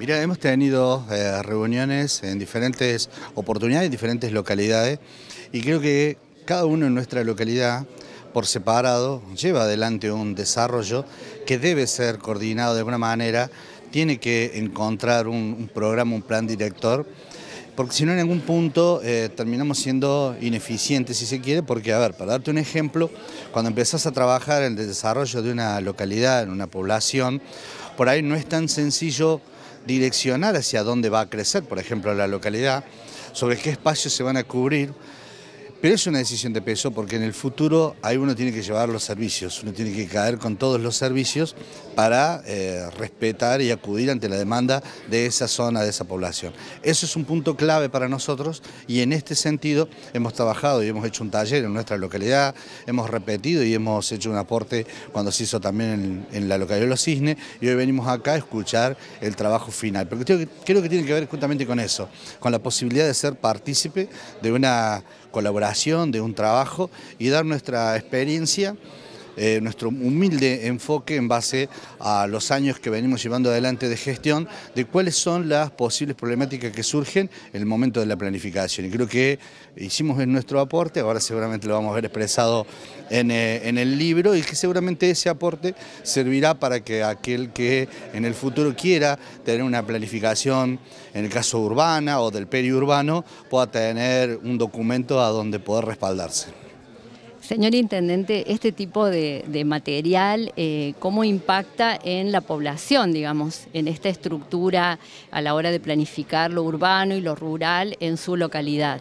Mira, hemos tenido eh, reuniones en diferentes oportunidades, en diferentes localidades, y creo que cada uno en nuestra localidad, por separado, lleva adelante un desarrollo que debe ser coordinado de alguna manera, tiene que encontrar un, programa, un plan director, porque si no en algún punto eh, terminamos siendo ineficientes, si se quiere, porque, a ver, para darte un ejemplo, cuando empezás a trabajar en el desarrollo de una localidad, en una población, por ahí no es tan sencillo direccionar hacia dónde va a crecer, por ejemplo, la localidad, sobre qué espacios se van a cubrir, pero es una decisión de peso porque en el futuro ahí uno tiene que llevar los servicios, uno tiene que caer con todos los servicios para eh, respetar y acudir ante la demanda de esa zona, de esa población. Eso es un punto clave para nosotros y en este sentido hemos trabajado y hemos hecho un taller en nuestra localidad, hemos repetido y hemos hecho un aporte cuando se hizo también en, la localidad de Los Cisnes y hoy venimos acá a escuchar el trabajo final. Porque creo que tiene que ver justamente con eso, con la posibilidad de ser partícipe de una colaboración, de un trabajo y dar nuestra experiencia eh, nuestro humilde enfoque en base a los años que venimos llevando adelante de gestión, de cuáles son las posibles problemáticas que surgen en el momento de la planificación. Y creo que hicimos en nuestro aporte, ahora seguramente lo vamos a ver expresado en, eh, en el libro, y que seguramente ese aporte servirá para que aquel que en el futuro quiera tener una planificación, en el caso urbana o del periurbano, pueda tener un documento a donde poder respaldarse. Señor Intendente, este tipo de, material, eh, ¿cómo impacta en la población, digamos, en esta estructura a la hora de planificar lo urbano y lo rural en su localidad?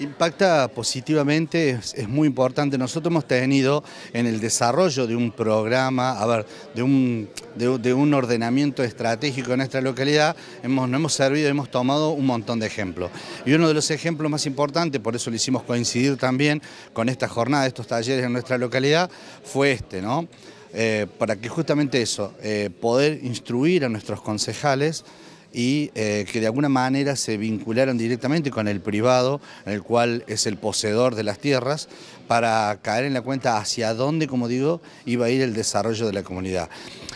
Impacta positivamente, es, muy importante. Nosotros hemos tenido en el desarrollo de un programa, a ver, de un, de, un ordenamiento estratégico en nuestra localidad, hemos, no hemos servido, hemos tomado un montón de ejemplos. Y uno de los ejemplos más importantes, por eso lo hicimos coincidir también con esta jornada, estos talleres en nuestra localidad, fue este, ¿no? Eh, para que justamente eso, eh, poder instruir a nuestros concejales y eh, que de alguna manera se vincularon directamente con el privado, en el cual es el poseedor de las tierras, para caer en la cuenta hacia dónde, como digo, iba a ir el desarrollo de la comunidad.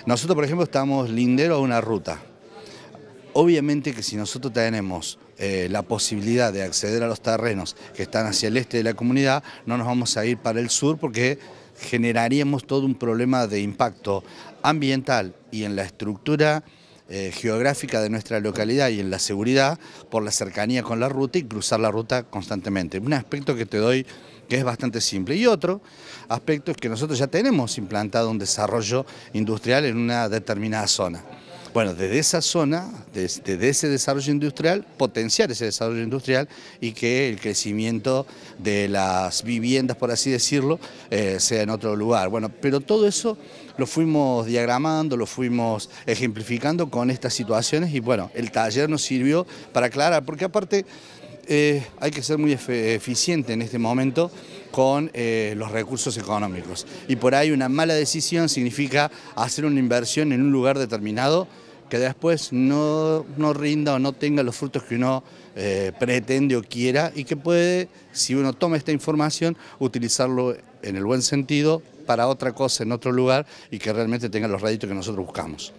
Nosotros, por ejemplo, estamos lindero a una ruta. Obviamente que si nosotros tenemos eh, la posibilidad de acceder a los terrenos que están hacia el este de la comunidad, no nos vamos a ir para el sur porque generaríamos todo un problema de impacto ambiental y en la estructura eh, geográfica de nuestra localidad y en la seguridad por la cercanía con la ruta y cruzar la ruta constantemente. Un aspecto que te doy que es bastante simple. Y otro aspecto es que nosotros ya tenemos implantado un desarrollo industrial en una determinada zona. Bueno, desde esa zona, desde, ese desarrollo industrial, potenciar ese desarrollo industrial y que el crecimiento de las viviendas, por así decirlo, eh, sea en otro lugar. Bueno, pero todo eso lo fuimos diagramando, lo fuimos ejemplificando con estas situaciones y bueno, el taller nos sirvió para aclarar, porque aparte... Eh, hay que ser muy eficiente en este momento con eh, los recursos económicos. Y por ahí una mala decisión significa hacer una inversión en un lugar determinado que después no, rinda o no tenga los frutos que uno eh, pretende o quiera y que puede, si uno toma esta información, utilizarlo en el buen sentido para otra cosa en otro lugar y que realmente tenga los réditos que nosotros buscamos.